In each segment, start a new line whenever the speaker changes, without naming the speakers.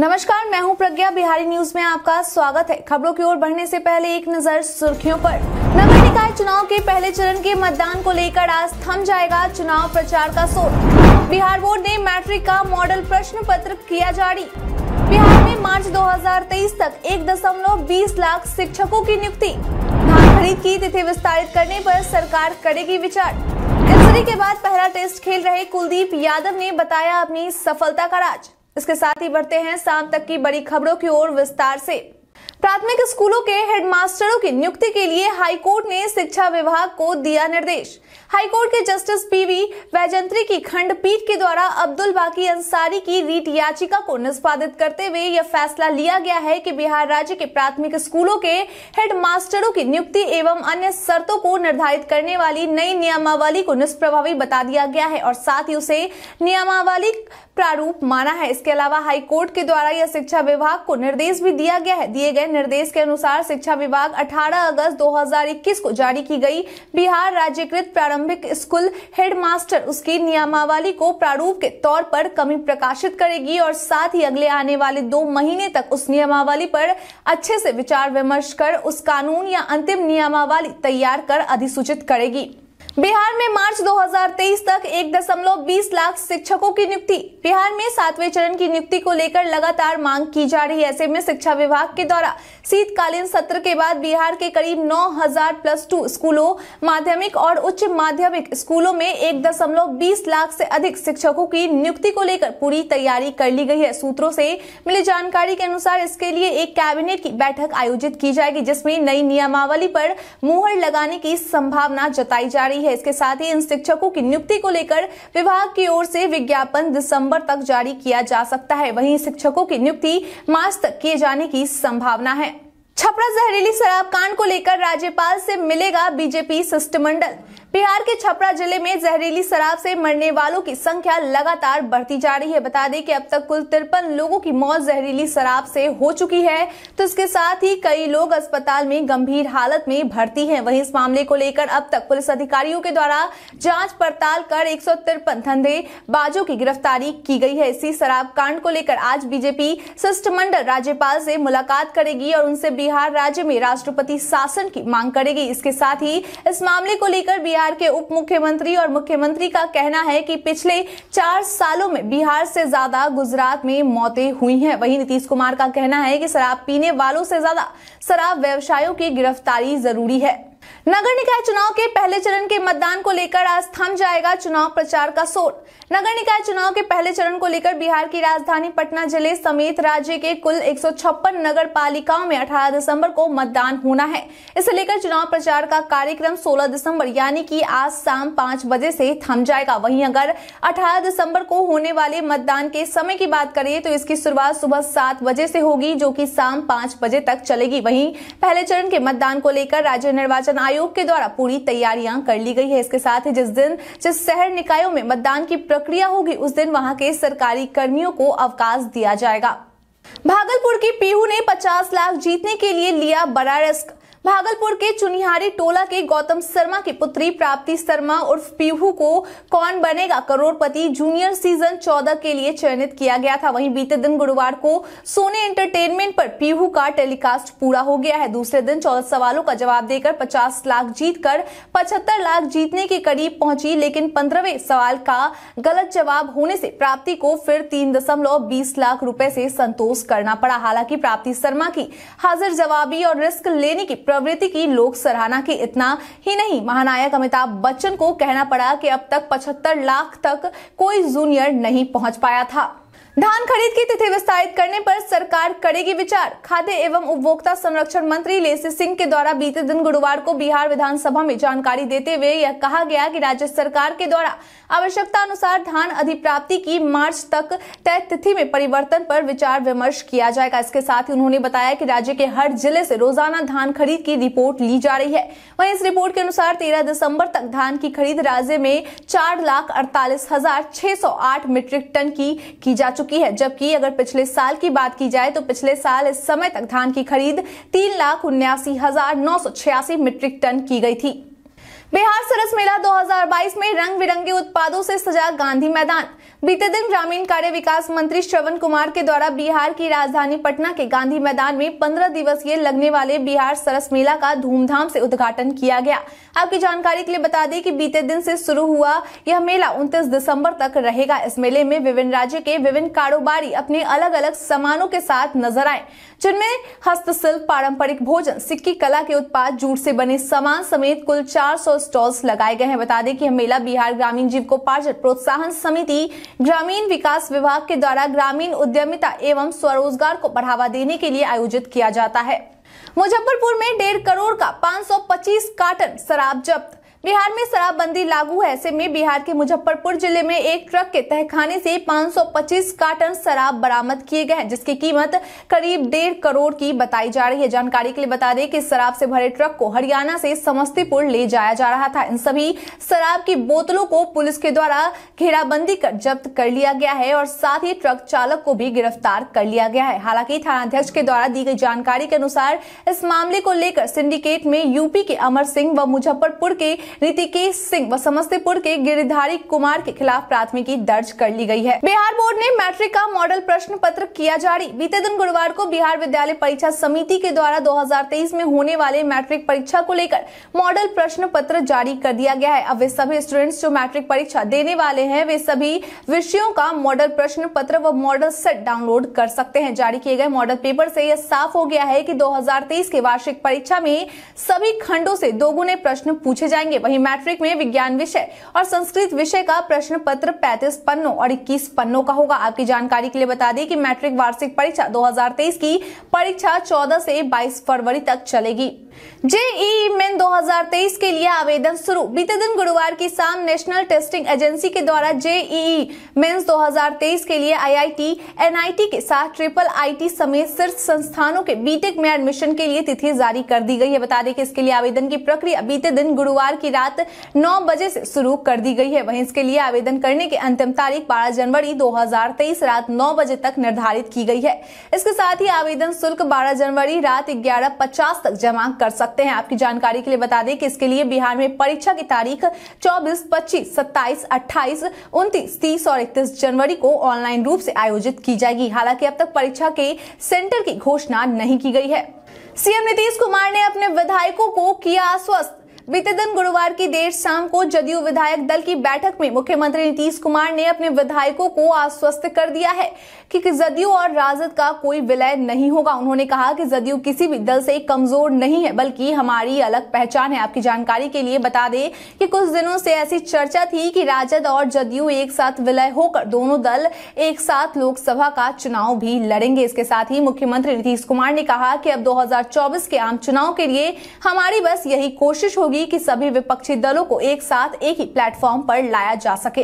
नमस्कार मैं हूं प्रज्ञा बिहारी न्यूज में आपका स्वागत है खबरों की ओर बढ़ने से पहले एक नजर सुर्खियों पर नगर निकाय चुनाव के पहले चरण के मतदान को लेकर आज थम जाएगा चुनाव प्रचार का शोर बिहार बोर्ड ने मैट्रिक का मॉडल प्रश्न पत्र किया जारी बिहार में मार्च 2023 तक एक दशमलव बीस लाख शिक्षकों की नियुक्ति धान खरीद की तिथि विस्तारित करने आरोप सरकार करेगी विचार इस के बाद पहला टेस्ट खेल रहे कुलदीप यादव ने बताया अपनी सफलता का राज इसके साथ ही बढ़ते हैं शाम तक की बड़ी खबरों की ओर विस्तार से प्राथमिक स्कूलों के हेडमास्टरों की नियुक्ति के लिए हाईकोर्ट ने शिक्षा विभाग को दिया निर्देश हाईकोर्ट के जस्टिस पीवी वैजंत्री की खंडपीठ के द्वारा अब्दुल बाकी अंसारी की रीट याचिका को निष्पादित करते हुए यह फैसला लिया गया है कि बिहार राज्य के प्राथमिक स्कूलों के हेड मास्टरों की नियुक्ति एवं अन्य शर्तों को निर्धारित करने वाली नई नियमावली को निष्प्रभावी बता दिया गया है और साथ ही उसे नियमावली प्रारूप माना है इसके अलावा हाईकोर्ट के द्वारा यह शिक्षा विभाग को निर्देश भी दिया गया है दिए गए निर्देश के अनुसार शिक्षा विभाग 18 अगस्त 2021 को जारी की गई बिहार राज्यकृत प्रारंभ प्रारंभिक स्कूल हेडमास्टर उसकी नियमावली को प्रारूप के तौर पर कमी प्रकाशित करेगी और साथ ही अगले आने वाले दो महीने तक उस नियमावली पर अच्छे से विचार विमर्श कर उस कानून या अंतिम नियमावली तैयार कर अधिसूचित करेगी बिहार में मार्च 2023 तक एक दशमलव बीस लाख शिक्षकों की नियुक्ति बिहार में सातवें चरण की नियुक्ति को लेकर लगातार मांग की जा रही है ऐसे में शिक्षा विभाग के द्वारा शीतकालीन सत्र के बाद बिहार के करीब 9000 प्लस टू स्कूलों माध्यमिक और उच्च माध्यमिक स्कूलों में एक दशमलव बीस लाख से अधिक शिक्षकों की नियुक्ति को लेकर पूरी तैयारी कर ली गई है सूत्रों से मिली जानकारी के अनुसार इसके लिए एक कैबिनेट की बैठक आयोजित की जाएगी जिसमें नई नियमावली पर मुहर लगाने की संभावना जताई जा रही जारी है इसके साथ ही इन शिक्षकों की नियुक्ति को लेकर विभाग की ओर से विज्ञापन दिसंबर तक जारी किया जा सकता है वहीं शिक्षकों की नियुक्ति मार्च तक किए जाने की संभावना है छपरा जहरीली शराब कांड को लेकर राज्यपाल से मिलेगा बीजेपी शिष्टमंडल बिहार के छपरा जिले में जहरीली शराब से मरने वालों की संख्या लगातार बढ़ती जा रही है बता दें कि अब तक कुल तिरपन लोगों की मौत जहरीली शराब से हो चुकी है तो इसके साथ ही कई लोग अस्पताल में गंभीर हालत में भर्ती हैं वहीं इस मामले को लेकर अब तक पुलिस अधिकारियों के द्वारा जांच पड़ताल कर एक धंधे बाजों की गिरफ्तारी की गई है इसी शराब कांड को लेकर आज बीजेपी शिष्टमंडल राज्यपाल से मुलाकात करेगी और उनसे बिहार राज्य में राष्ट्रपति शासन की मांग करेगी इसके साथ ही इस मामले को लेकर बिहार बिहार के उप मुख्यमंत्री और मुख्यमंत्री का कहना है कि पिछले चार सालों में बिहार से ज्यादा गुजरात में मौतें हुई हैं वहीं नीतीश कुमार का कहना है कि शराब पीने वालों से ज्यादा शराब व्यवसायों की गिरफ्तारी जरूरी है नगर निकाय चुनाव के पहले चरण के मतदान को लेकर आज थम जाएगा चुनाव प्रचार का शोर नगर निकाय चुनाव के पहले चरण को लेकर बिहार की राजधानी पटना जिले समेत राज्य के कुल एक नगर पालिकाओं में 18 दिसंबर को मतदान होना है इसे लेकर चुनाव प्रचार का कार्यक्रम 16 दिसंबर यानी कि आज शाम पाँच बजे से थम जाएगा वहीं अगर अठारह दिसंबर को होने वाले मतदान के समय की बात करें तो इसकी शुरुआत सुबह सात बजे से होगी जो की शाम पाँच बजे तक चलेगी वही पहले चरण के मतदान को लेकर राज्य निर्वाचन निर्वाचन आयोग के द्वारा पूरी तैयारियां कर ली गई है इसके साथ ही जिस दिन जिस शहर निकायों में मतदान की प्रक्रिया होगी उस दिन वहां के सरकारी कर्मियों को अवकाश दिया जाएगा भागलपुर की पीहू ने 50 लाख जीतने के लिए लिया बड़ा रिस्क भागलपुर के चुनिहारी टोला के गौतम शर्मा की पुत्री प्राप्ति शर्मा उर्फ पीहू को कौन बनेगा करोड़पति जूनियर सीजन 14 के लिए चयनित किया गया था वहीं बीते दिन गुरुवार को सोने एंटरटेनमेंट पर पीहू का टेलीकास्ट पूरा हो गया है दूसरे दिन चौदह सवालों का जवाब देकर पचास लाख जीतकर 75 पचहत्तर लाख जीतने के करीब पहुंची लेकिन पंद्रहवें सवाल का गलत जवाब होने से प्राप्ति को फिर तीन दशमलव बीस लाख रूपए से संतोष करना पड़ा हालांकि प्राप्ति शर्मा की हाजिर जवाबी और रिस्क लेने की प्रवृत्ति की लोक सराहना की इतना ही नहीं महानायक अमिताभ बच्चन को कहना पड़ा कि अब तक 75 लाख तक कोई जूनियर नहीं पहुंच पाया था धान खरीद की तिथि विस्तारित करने पर सरकार करेगी विचार खाद्य एवं उपभोक्ता संरक्षण मंत्री लेसी सिंह के द्वारा बीते दिन गुरुवार को बिहार विधानसभा में जानकारी देते हुए यह कहा गया कि राज्य सरकार के द्वारा आवश्यकता अनुसार धान अधिप्राप्ति की मार्च तक तय तिथि में परिवर्तन पर विचार विमर्श किया जाएगा इसके साथ ही उन्होंने बताया की राज्य के हर जिले से रोजाना धान खरीद की रिपोर्ट ली जा रही है वही इस रिपोर्ट के अनुसार तेरह दिसम्बर तक धान की खरीद राज्य में चार लाख अड़तालीस हजार छह सौ आठ मीट्रिक टन की की जा चुकी चुकी है जबकि अगर पिछले साल की बात की जाए तो पिछले साल इस समय तक धान की खरीद तीन लाख उन्यासी हजार नौ सौ छियासी मीट्रिक टन की गई थी बिहार सरस मेला 2022 में रंग बिरंगे उत्पादों से सजा गांधी मैदान बीते दिन ग्रामीण कार्य विकास मंत्री श्रवण कुमार के द्वारा बिहार की राजधानी पटना के गांधी मैदान में 15 दिवसीय लगने वाले बिहार सरस मेला का धूमधाम से उद्घाटन किया गया आपकी जानकारी के लिए बता दें कि बीते दिन से शुरू हुआ यह मेला उनतीस दिसम्बर तक रहेगा इस मेले में विभिन्न राज्य के विभिन्न कारोबारी अपने अलग अलग सामानों के साथ नजर आए जिनमें हस्तशिल्प पारंपरिक भोजन सिक्की कला के उत्पाद जूट से बने सामान समेत कुल चार स्टॉल्स लगाए गए हैं बता दें कि मेला बिहार ग्रामीण जीव को पार्षद प्रोत्साहन समिति ग्रामीण विकास विभाग के द्वारा ग्रामीण उद्यमिता एवं स्वरोजगार को बढ़ावा देने के लिए आयोजित किया जाता है मुजफ्फरपुर में डेढ़ करोड़ का 525 कार्टन शराब जब्त बिहार में शराबबंदी लागू है ऐसे में बिहार के मुजफ्फरपुर जिले में एक ट्रक के तहखाने से 525 कार्टन शराब बरामद किए गए हैं जिसकी कीमत करीब डेढ़ करोड़ की बताई जा रही है जानकारी के लिए बता दें कि शराब से भरे ट्रक को हरियाणा से समस्तीपुर ले जाया जा रहा था इन सभी शराब की बोतलों को पुलिस के द्वारा घेराबंदी कर जब्त कर लिया गया है और साथ ही ट्रक चालक को भी गिरफ्तार कर लिया गया है हालांकि थानाध्यक्ष के द्वारा दी गई जानकारी के अनुसार इस मामले को लेकर सिंडिकेट में यूपी के अमर सिंह व मुजफ्फरपुर के ऋतिकेश सिंह व समस्तीपुर के गिरिधारी कुमार के खिलाफ प्राथमिकी दर्ज कर ली गई है बिहार बोर्ड ने मैट्रिक का मॉडल प्रश्न पत्र किया जारी बीते दिन गुरुवार को बिहार विद्यालय परीक्षा समिति के द्वारा 2023 में होने वाले मैट्रिक परीक्षा को लेकर मॉडल प्रश्न पत्र जारी कर दिया गया है अब वे सभी स्टूडेंट्स जो मैट्रिक परीक्षा देने वाले हैं वे सभी विषयों का मॉडल प्रश्न पत्र व मॉडल सेट डाउनलोड कर सकते हैं जारी किए गए मॉडल पेपर से यह साफ हो गया है कि 2023 के वार्षिक परीक्षा में सभी खंडों से दोगुने प्रश्न पूछे जाएंगे वही मैट्रिक में विज्ञान विषय और संस्कृत विषय का प्रश्न पत्र पैंतीस पन्नों और इक्कीस पन्नों का होगा आपकी जानकारी के लिए बता दें की मैट्रिक वार्षिक परीक्षा दो की परीक्षा चौदह से बाईस फरवरी तक चलेगी जेई मेन 2023 के लिए आवेदन शुरू बीते दिन गुरुवार की शाम नेशनल टेस्टिंग एजेंसी के द्वारा जेई मेंस 2023 के लिए आईआईटी एनआईटी के साथ ट्रिपल आईटी समेत शीर्ष संस्थानों के बीटेक में एडमिशन के लिए तिथि जारी कर दी गई है बता दें कि इसके लिए आवेदन की प्रक्रिया बीते दिन गुरुवार की रात नौ बजे से शुरू कर दी गई है वहीं इसके लिए आवेदन करने की अंतिम तारीख बारह जनवरी 2023 रात नौ बजे तक निर्धारित की गई है इसके साथ ही आवेदन शुल्क बारह जनवरी रात ग्यारह पचास तक जमा कर सकते हैं आपकी जानकारी के लिए बता दें कि इसके लिए बिहार में परीक्षा की तारीख चौबीस पच्चीस सत्ताईस अट्ठाईस उनतीस तीस और इकतीस जनवरी को ऑनलाइन रूप से आयोजित की जाएगी हालांकि अब तक परीक्षा के सेंटर की घोषणा नहीं की गई है सीएम नीतीश कुमार ने अपने विधायकों को किया आश्वस्त बीते दिन गुरुवार की देर शाम को जदयू विधायक दल की बैठक में मुख्यमंत्री नीतीश कुमार ने अपने विधायकों को आश्वस्त कर दिया है कि जदयू और राजद का कोई विलय नहीं होगा उन्होंने कहा कि जदयू किसी भी दल से कमजोर नहीं है बल्कि हमारी अलग पहचान है आपकी जानकारी के लिए बता दें कि कुछ दिनों से ऐसी चर्चा थी कि राजद और जदयू एक साथ विलय होकर दोनों दल एक साथ लोकसभा का चुनाव भी लड़ेंगे इसके साथ ही मुख्यमंत्री नीतीश कुमार ने कहा कि अब दो के आम चुनाव के लिए हमारी बस यही कोशिश होगी कि सभी विपक्षी दलों को एक साथ एक ही प्लेटफॉर्म पर लाया जा सके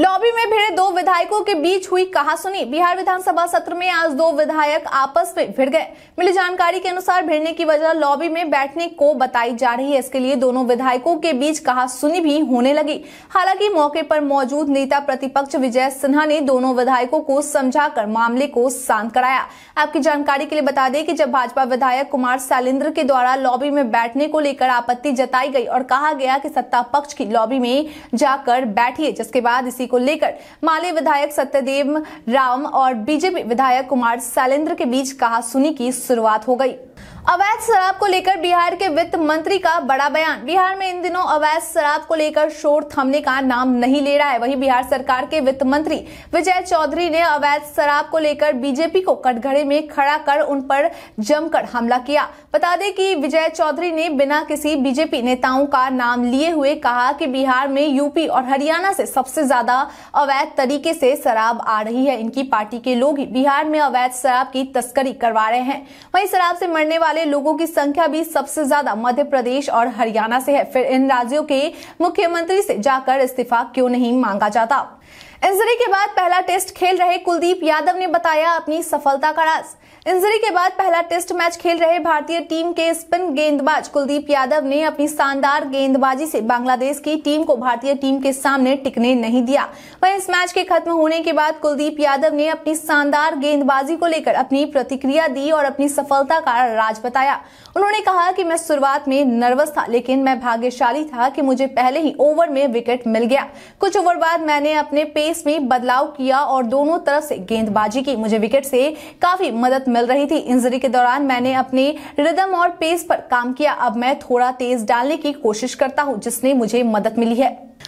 लॉबी में भिड़े दो विधायकों के बीच हुई कहा सुनी बिहार विधानसभा सत्र में आज दो विधायक आपस में भिड़ गए मिली जानकारी के अनुसार भिड़ने की वजह लॉबी में बैठने को बताई जा रही है इसके लिए दोनों विधायकों के बीच कहा सुनी भी होने लगी हालांकि मौके पर मौजूद नेता प्रतिपक्ष विजय सिन्हा ने दोनों विधायकों को समझाकर मामले को शांत कराया आपकी जानकारी के लिए बता दें कि जब भाजपा विधायक कुमार शैलेन्द्र के द्वारा लॉबी में बैठने को लेकर आपत्ति जताई गई और कहा गया कि सत्ता पक्ष की लॉबी में जाकर बैठिए जिसके बाद इसी को लेकर माले विधायक सत्यदेव राम और बीजेपी विधायक कुमार शैलेंद्र के बीच कहा सुनी की शुरुआत हो गई अवैध शराब को लेकर बिहार के वित्त मंत्री का बड़ा बयान बिहार में इन दिनों अवैध शराब को लेकर शोर थमने का नाम नहीं ले रहा है वहीं बिहार सरकार के वित्त मंत्री विजय चौधरी ने अवैध शराब को लेकर बीजेपी को कटघरे में खड़ा कर उन पर जमकर हमला किया बता दें कि विजय चौधरी ने बिना किसी बीजेपी नेताओं का नाम लिए हुए कहा कि बिहार में यूपी और हरियाणा से सबसे ज्यादा अवैध तरीके से शराब आ रही है इनकी पार्टी के लोग ही बिहार में अवैध शराब की तस्करी करवा रहे हैं वहीं शराब से मरने वाले वाले लोगों की संख्या भी सबसे ज्यादा मध्य प्रदेश और हरियाणा से है फिर इन राज्यों के मुख्यमंत्री से जाकर इस्तीफा क्यों नहीं मांगा जाता इंजरी के बाद पहला टेस्ट खेल रहे कुलदीप यादव ने बताया अपनी सफलता का राज इंजरी के बाद पहला टेस्ट मैच खेल रहे भारतीय टीम के स्पिन गेंदबाज कुलदीप यादव ने अपनी शानदार गेंदबाजी से बांग्लादेश की टीम को भारतीय टीम के सामने टिकने नहीं दिया वहीं इस मैच के खत्म होने के बाद कुलदीप यादव ने अपनी शानदार गेंदबाजी को लेकर अपनी प्रतिक्रिया दी और अपनी सफलता का राज बताया उन्होंने कहा की मैं शुरुआत में नर्वस था लेकिन मैं भाग्यशाली था की मुझे पहले ही ओवर में विकेट मिल गया कुछ ओवर बाद मैंने अपने पेस में बदलाव किया और दोनों तरफ से गेंदबाजी की मुझे विकेट से काफी मदद मिल रही थी इंजरी के दौरान मैंने अपने रिदम और पेस पर काम किया अब मैं थोड़ा तेज डालने की कोशिश करता हूँ जिसने मुझे मदद मिली है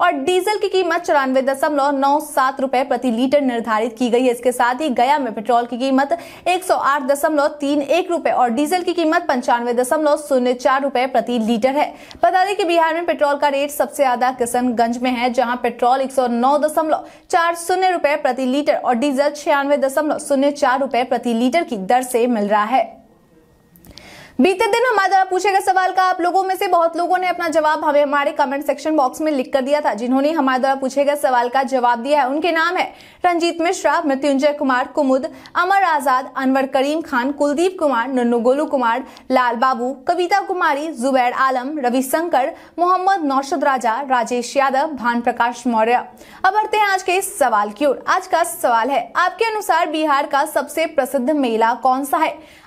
और डीजल की कीमत चौरानवे दशमलव नौ सात रुपए प्रति लीटर निर्धारित की गई है इसके साथ ही गया में पेट्रोल की कीमत एक सौ आठ दशमलव तीन एक रुपए और डीजल की कीमत पंचानवे दशमलव शून्य चार रुपए प्रति लीटर है बता दें कि बिहार में पेट्रोल का रेट सबसे ज्यादा किशनगंज में है जहां पेट्रोल एक सौ नौ दशमलव चार शून्य रुपए प्रति लीटर और डीजल छियानवे दशमलव शून्य चार रुपए प्रति लीटर की दर से मिल रहा है बीते दिन हमारे द्वारा पूछे गए सवाल का आप लोगों में से बहुत लोगों ने अपना जवाब हमें हमारे कमेंट सेक्शन बॉक्स में लिख कर दिया था जिन्होंने हमारे द्वारा पूछे गए सवाल का जवाब दिया है उनके नाम है रंजीत मिश्रा मृत्युंजय कुमार कुमुद अमर आजाद अनवर करीम खान कुलदीप कुमार नन्नू गोलू कुमार लाल बाबू कविता कुमारी जुबैर आलम रविशंकर मोहम्मद नौशद राजा राजेश यादव भान प्रकाश मौर्य अब बढ़ते हैं आज के इस सवाल की ओर आज का सवाल है आपके अनुसार बिहार का सबसे प्रसिद्ध मेला कौन सा है